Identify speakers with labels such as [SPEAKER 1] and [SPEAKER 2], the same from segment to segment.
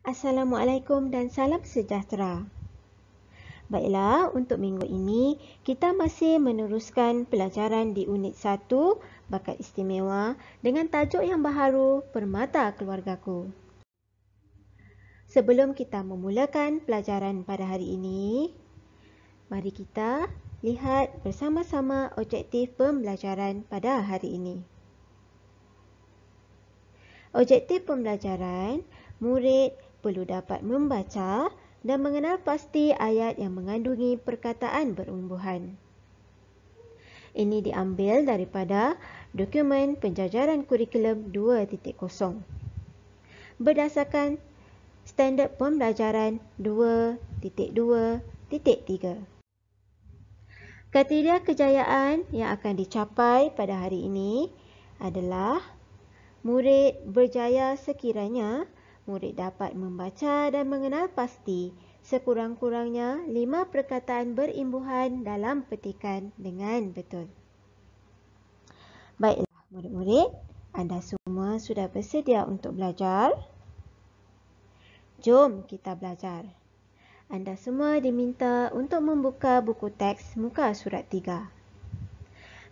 [SPEAKER 1] Assalamualaikum dan salam sejahtera. Baiklah, untuk minggu ini kita masih meneruskan pelajaran di unit 1 Bakat Istimewa dengan tajuk yang baharu Permata Keluargaku. Sebelum kita memulakan pelajaran pada hari ini, mari kita lihat bersama-sama objektif pembelajaran pada hari ini. Objektif pembelajaran murid perlu dapat membaca dan mengenal pasti ayat yang mengandungi perkataan berumbuhan. Ini diambil daripada dokumen penjajaran kurikulum 2.0 berdasarkan standard pembelajaran 2.2.3. Kriteria kejayaan yang akan dicapai pada hari ini adalah murid berjaya sekiranya murid dapat membaca dan mengenal pasti sekurang-kurangnya lima perkataan berimbuhan dalam petikan dengan betul. Baiklah, murid-murid, anda semua sudah bersedia untuk belajar? Jom kita belajar. Anda semua diminta untuk membuka buku teks muka surat tiga.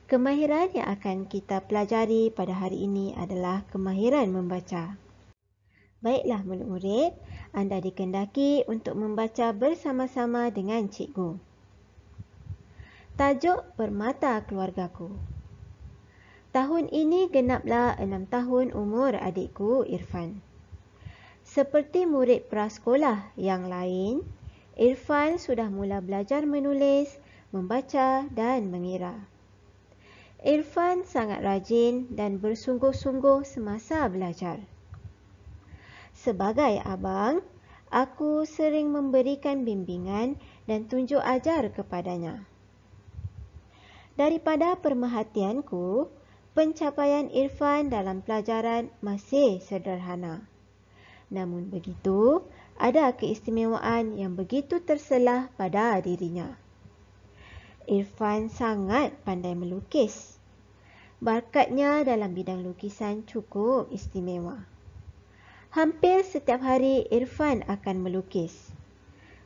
[SPEAKER 1] Kemahiran yang akan kita pelajari pada hari ini adalah kemahiran membaca. Baiklah murid-murid, anda dikendaki untuk membaca bersama-sama dengan cikgu. Tajuk Permata Keluargaku. Tahun ini genaplah enam tahun umur adikku Irfan. Seperti murid prasekolah yang lain, Irfan sudah mula belajar menulis, membaca dan mengira. Irfan sangat rajin dan bersungguh-sungguh semasa belajar. Sebagai abang, aku sering memberikan bimbingan dan tunjuk ajar kepadanya. Daripada permahatianku, pencapaian Irfan dalam pelajaran masih sederhana. Namun begitu, ada keistimewaan yang begitu terselah pada dirinya. Irfan sangat pandai melukis. Barkatnya dalam bidang lukisan cukup istimewa hampir setiap hari Irfan akan melukis.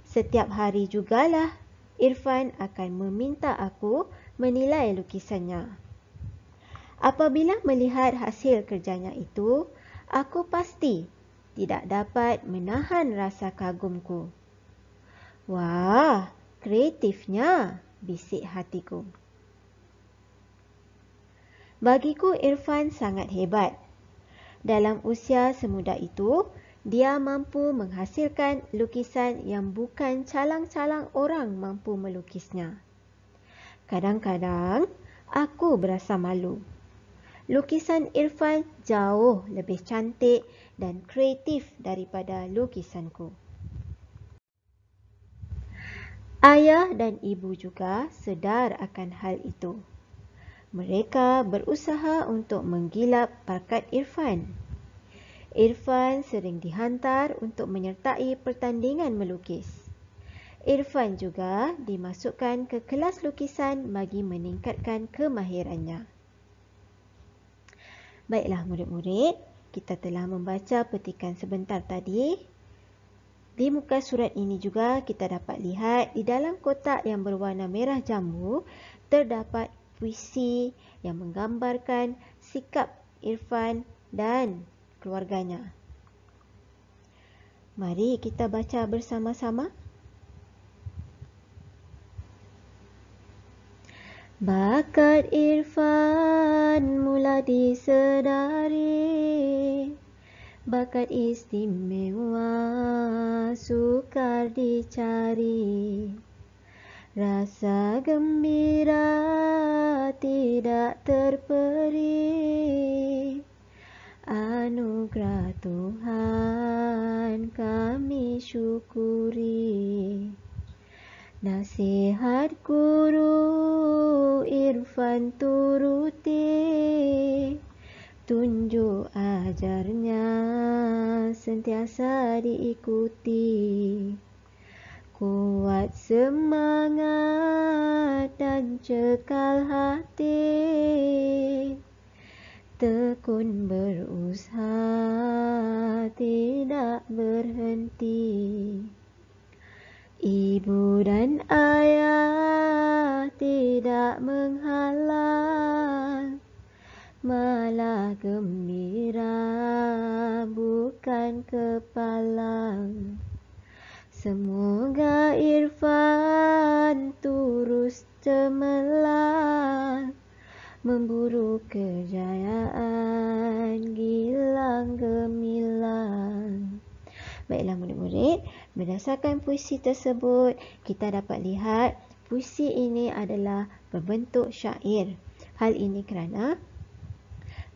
[SPEAKER 1] Setiap hari jugalah Irfan akan meminta aku menilai lukisannya. Apabila melihat hasil kerjanya itu, aku pasti tidak dapat menahan rasa kagumku. Wah, kreatifnya, bisik hatiku. Bagiku Irfan sangat hebat. Dalam usia semuda itu, dia mampu menghasilkan lukisan yang bukan calang-calang orang mampu melukisnya. Kadang-kadang, aku berasa malu. Lukisan Irfan jauh lebih cantik dan kreatif daripada lukisanku. Ayah dan ibu juga sedar akan hal itu. Mereka berusaha untuk menggilap pakat Irfan. Irfan sering dihantar untuk menyertai pertandingan melukis. Irfan juga dimasukkan ke kelas lukisan bagi meningkatkan kemahirannya. Baiklah murid-murid, kita telah membaca petikan sebentar tadi. Di muka surat ini juga kita dapat lihat di dalam kotak yang berwarna merah jambu terdapat puisi yang menggambarkan sikap Irfan dan keluarganya. Mari kita baca bersama-sama. Bakat Irfan mula disedari Bakat istimewa sukar dicari Rasa gembira tidak terperi Anugerah Tuhan kami syukuri Nasihat guru Irfan turuti Tunjuk ajarnya sentiasa diikuti Kuat semangat dan cekal hati Tekun berusaha tidak berhenti Ibu dan ayah tidak menghalang Malah gembira bukan kepalang Semoga Irfan turus temelang Memburu kejayaan gilang gemilang Baiklah murid-murid, berdasarkan puisi tersebut Kita dapat lihat puisi ini adalah berbentuk syair Hal ini kerana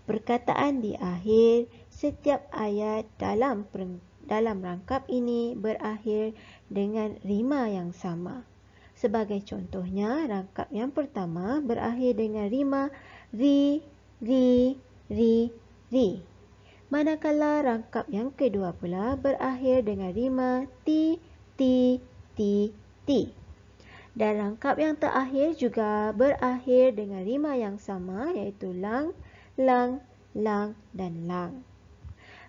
[SPEAKER 1] perkataan di akhir setiap ayat dalam perkataan dalam rangkap ini berakhir dengan rima yang sama. Sebagai contohnya, rangkap yang pertama berakhir dengan rima ri, ri, ri, ri. Manakala rangkap yang kedua pula berakhir dengan rima ti, ti, ti, ti. Dan rangkap yang terakhir juga berakhir dengan rima yang sama iaitu lang, lang, lang dan lang.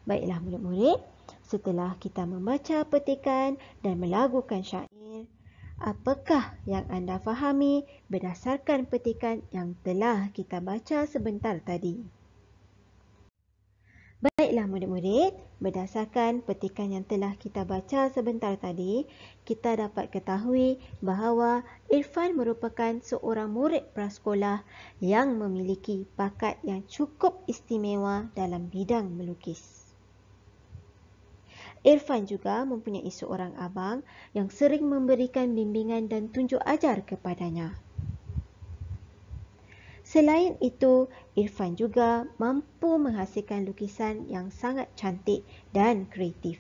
[SPEAKER 1] Baiklah murid-murid, setelah kita membaca petikan dan melagukan syair, apakah yang anda fahami berdasarkan petikan yang telah kita baca sebentar tadi? Baiklah murid-murid, berdasarkan petikan yang telah kita baca sebentar tadi, kita dapat ketahui bahawa Irfan merupakan seorang murid prasekolah yang memiliki bakat yang cukup istimewa dalam bidang melukis. Irfan juga mempunyai seorang abang yang sering memberikan bimbingan dan tunjuk ajar kepadanya. Selain itu, Irfan juga mampu menghasilkan lukisan yang sangat cantik dan kreatif.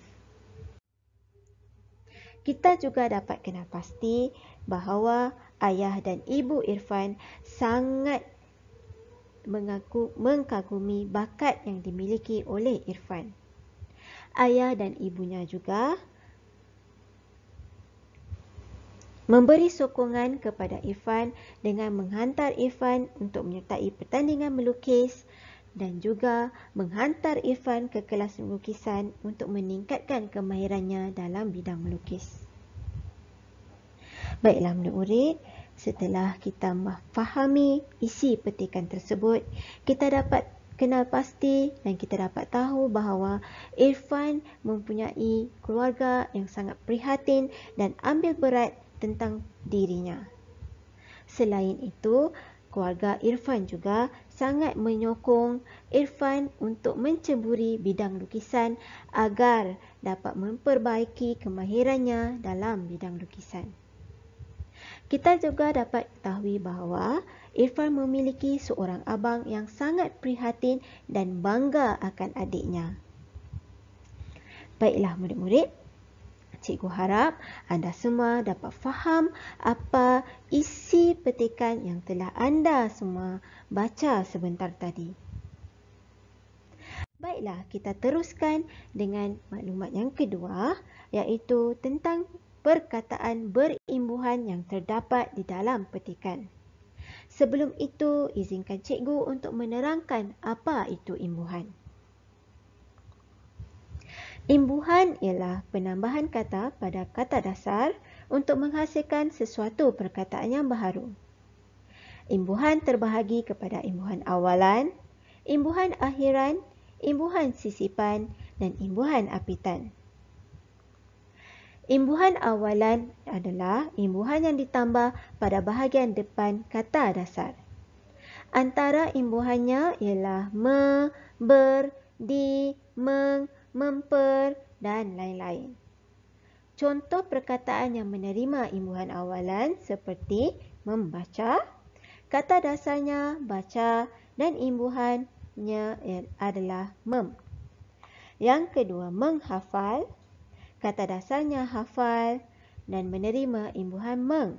[SPEAKER 1] Kita juga dapat kenal pasti bahawa ayah dan ibu Irfan sangat mengaku mengkagumi bakat yang dimiliki oleh Irfan ayah dan ibunya juga memberi sokongan kepada Irfan dengan menghantar Irfan untuk menyertai pertandingan melukis dan juga menghantar Irfan ke kelas lukisan untuk meningkatkan kemahirannya dalam bidang melukis. Baiklah, Menuk Urid, setelah kita memahami isi petikan tersebut, kita dapat kenal pasti dan kita dapat tahu bahawa Irfan mempunyai keluarga yang sangat prihatin dan ambil berat tentang dirinya. Selain itu, keluarga Irfan juga sangat menyokong Irfan untuk menceburi bidang lukisan agar dapat memperbaiki kemahirannya dalam bidang lukisan. Kita juga dapat tahu bahawa Irfan memiliki seorang abang yang sangat prihatin dan bangga akan adiknya. Baiklah murid-murid, cikgu harap anda semua dapat faham apa isi petikan yang telah anda semua baca sebentar tadi. Baiklah, kita teruskan dengan maklumat yang kedua iaitu tentang perkataan berimbuhan yang terdapat di dalam petikan. Sebelum itu, izinkan cikgu untuk menerangkan apa itu imbuhan. Imbuhan ialah penambahan kata pada kata dasar untuk menghasilkan sesuatu perkataan yang baharu. Imbuhan terbahagi kepada imbuhan awalan, imbuhan akhiran, imbuhan sisipan dan imbuhan apitan. Imbuhan awalan adalah imbuhan yang ditambah pada bahagian depan kata dasar. Antara imbuhannya ialah me, ber, di, meng, memper dan lain-lain. Contoh perkataan yang menerima imbuhan awalan seperti membaca, kata dasarnya baca dan imbuhannya adalah mem. Yang kedua, menghafal kata dasarnya hafal dan menerima imbuhan meng.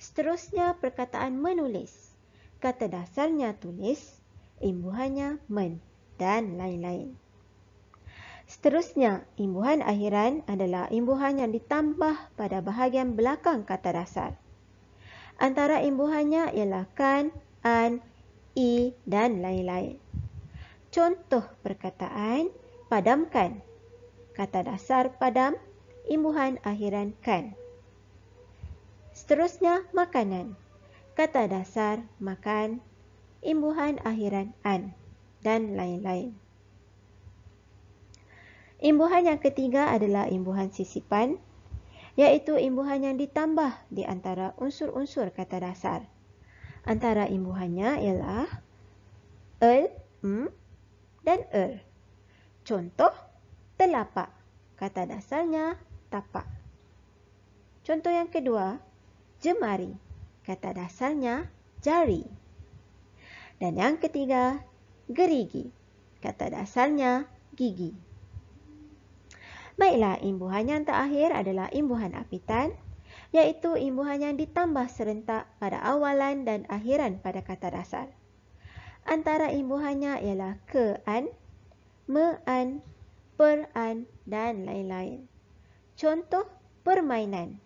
[SPEAKER 1] Seterusnya perkataan menulis, kata dasarnya tulis, imbuhannya men dan lain-lain. Seterusnya, imbuhan akhiran adalah imbuhan yang ditambah pada bahagian belakang kata dasar. Antara imbuhannya ialah kan, an, i dan lain-lain. Contoh perkataan, padamkan kata dasar padam, imbuhan akhiran kan. Seterusnya, makanan. Kata dasar, makan, imbuhan akhiran an dan lain-lain. Imbuhan yang ketiga adalah imbuhan sisipan, iaitu imbuhan yang ditambah di antara unsur-unsur kata dasar. Antara imbuhannya ialah el, m dan er. Contoh, telapak. Kata dasarnya, tapak. Contoh yang kedua, jemari. Kata dasarnya, jari. Dan yang ketiga, gerigi. Kata dasarnya, gigi. Baiklah, imbuhan yang terakhir adalah imbuhan apitan, iaitu imbuhan yang ditambah serentak pada awalan dan akhiran pada kata dasar. Antara imbuhannya ialah ke-an, me-an, peran dan lain-lain. Contoh permainan.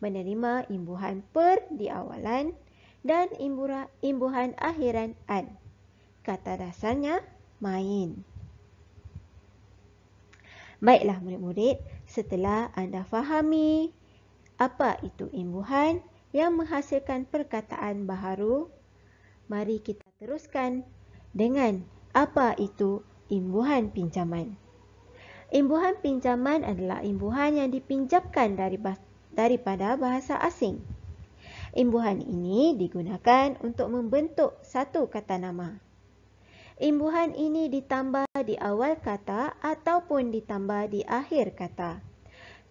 [SPEAKER 1] Menerima imbuhan per di awalan dan imbuhan akhiran an. Kata dasarnya main. Baiklah murid-murid, setelah anda fahami apa itu imbuhan yang menghasilkan perkataan baharu, mari kita teruskan dengan apa itu imbuhan pinjaman. Imbuhan pinjaman adalah imbuhan yang dipinjamkan daripada bahasa asing. Imbuhan ini digunakan untuk membentuk satu kata nama. Imbuhan ini ditambah di awal kata ataupun ditambah di akhir kata.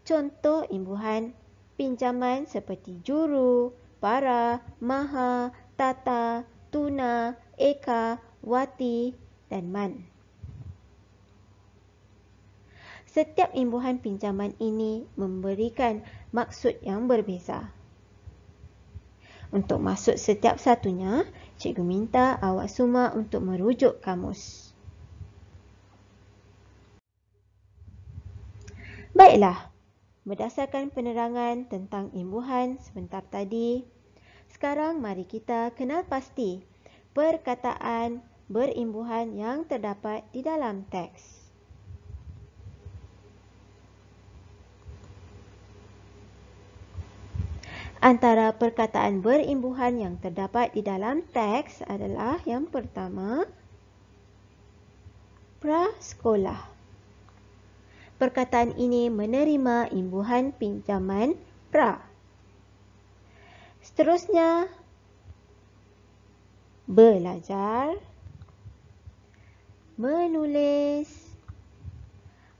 [SPEAKER 1] Contoh imbuhan pinjaman seperti juru, para, maha, tata, tuna, eka, wati, dan man. Setiap imbuhan pinjaman ini memberikan maksud yang berbeza. Untuk maksud setiap satunya, cikgu minta awak semua untuk merujuk kamus. Baiklah, berdasarkan penerangan tentang imbuhan sebentar tadi, sekarang mari kita kenal pasti perkataan berimbuhan yang terdapat di dalam teks. Antara perkataan berimbuhan yang terdapat di dalam teks adalah yang pertama, prasekolah. Perkataan ini menerima imbuhan pinjaman pra. Seterusnya, belajar, menulis,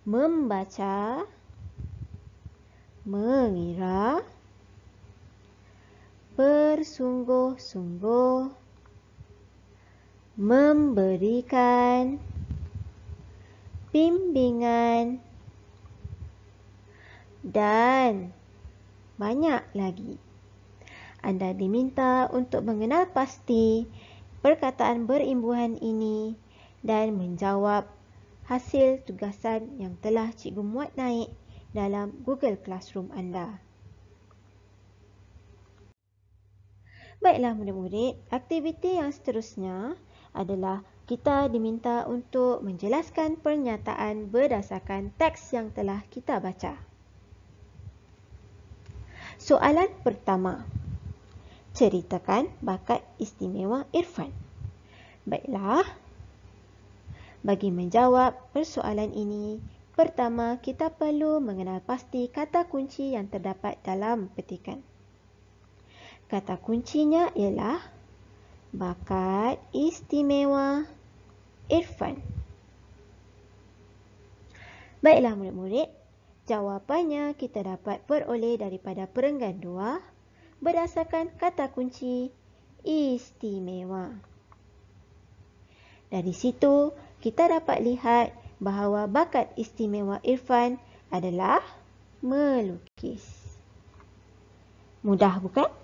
[SPEAKER 1] membaca, mengira, mengira, bersungguh-sungguh memberikan bimbingan dan banyak lagi. Anda diminta untuk mengenal pasti perkataan berimbuhan ini dan menjawab hasil tugasan yang telah cikgu muat naik dalam Google Classroom anda. Baiklah murid-murid, aktiviti yang seterusnya adalah kita diminta untuk menjelaskan pernyataan berdasarkan teks yang telah kita baca. Soalan pertama. Ceritakan bakat istimewa Irfan. Baiklah. Bagi menjawab persoalan ini, pertama kita perlu mengenal pasti kata kunci yang terdapat dalam petikan. Kata kuncinya ialah bakat istimewa Irfan. Baiklah murid-murid, jawapannya kita dapat peroleh daripada perenggan dua berdasarkan kata kunci istimewa. Dari situ, kita dapat lihat bahawa bakat istimewa Irfan adalah melukis. Mudah bukan?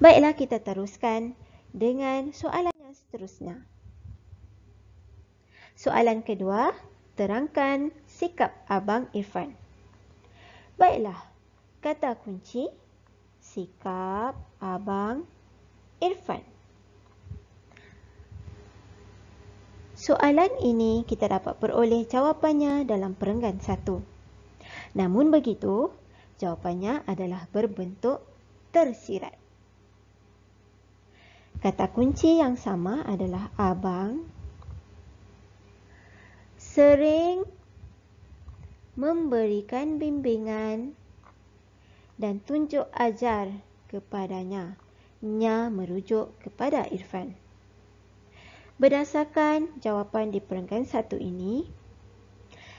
[SPEAKER 1] Baiklah, kita teruskan dengan soalan yang seterusnya. Soalan kedua, terangkan sikap Abang Irfan. Baiklah, kata kunci, sikap Abang Irfan. Soalan ini kita dapat peroleh jawapannya dalam perenggan satu. Namun begitu, jawapannya adalah berbentuk tersirat. Kata kunci yang sama adalah abang sering memberikan bimbingan dan tunjuk ajar kepadanya. Nya merujuk kepada Irfan. Berdasarkan jawapan di peringkat satu ini,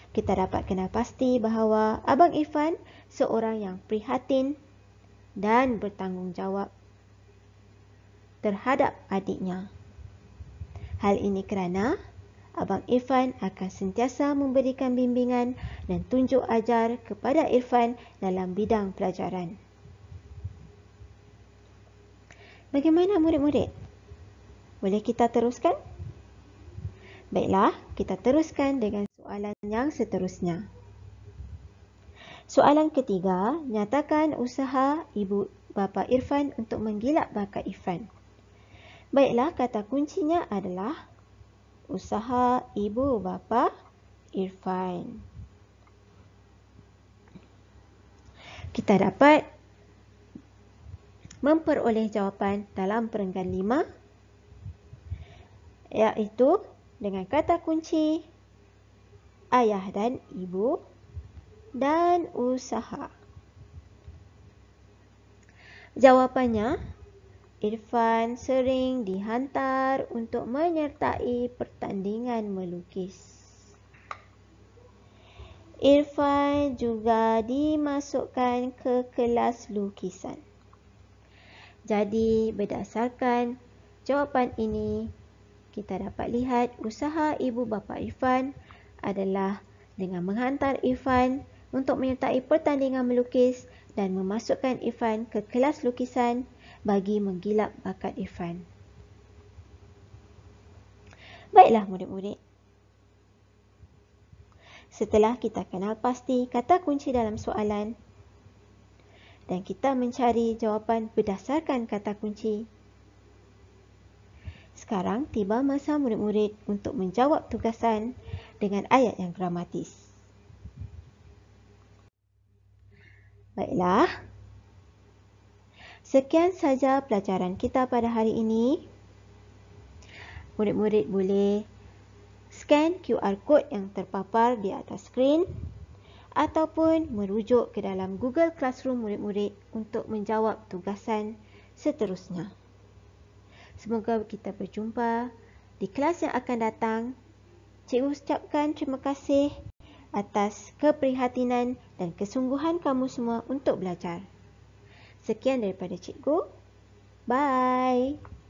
[SPEAKER 1] kita dapat kenal pasti bahawa Abang Irfan seorang yang prihatin dan bertanggungjawab terhadap adiknya. Hal ini kerana Abang Irfan akan sentiasa memberikan bimbingan dan tunjuk ajar kepada Irfan dalam bidang pelajaran. Bagaimana murid-murid? Boleh kita teruskan? Baiklah, kita teruskan dengan soalan yang seterusnya. Soalan ketiga, nyatakan usaha ibu bapa Irfan untuk menggilap bakat Irfan. Baiklah, kata kuncinya adalah usaha ibu bapa Irfan. Kita dapat memperoleh jawapan dalam perenggan lima iaitu dengan kata kunci ayah dan ibu dan usaha. Jawapannya Irfan sering dihantar untuk menyertai pertandingan melukis. Irfan juga dimasukkan ke kelas lukisan. Jadi, berdasarkan jawapan ini, kita dapat lihat usaha ibu bapa Irfan adalah dengan menghantar Irfan untuk menyertai pertandingan melukis dan memasukkan Irfan ke kelas lukisan bagi menggilap bakat Irfan. Baiklah murid-murid. Setelah kita kenal pasti kata kunci dalam soalan dan kita mencari jawapan berdasarkan kata kunci. Sekarang tiba masa murid-murid untuk menjawab tugasan dengan ayat yang gramatis. Baiklah, Sekian sahaja pelajaran kita pada hari ini. Murid-murid boleh scan QR code yang terpapar di atas skrin ataupun merujuk ke dalam Google Classroom murid-murid untuk menjawab tugasan seterusnya. Semoga kita berjumpa di kelas yang akan datang. Cikgu ucapkan terima kasih atas keprihatinan dan kesungguhan kamu semua untuk belajar. Sekian daripada cikgu. Bye.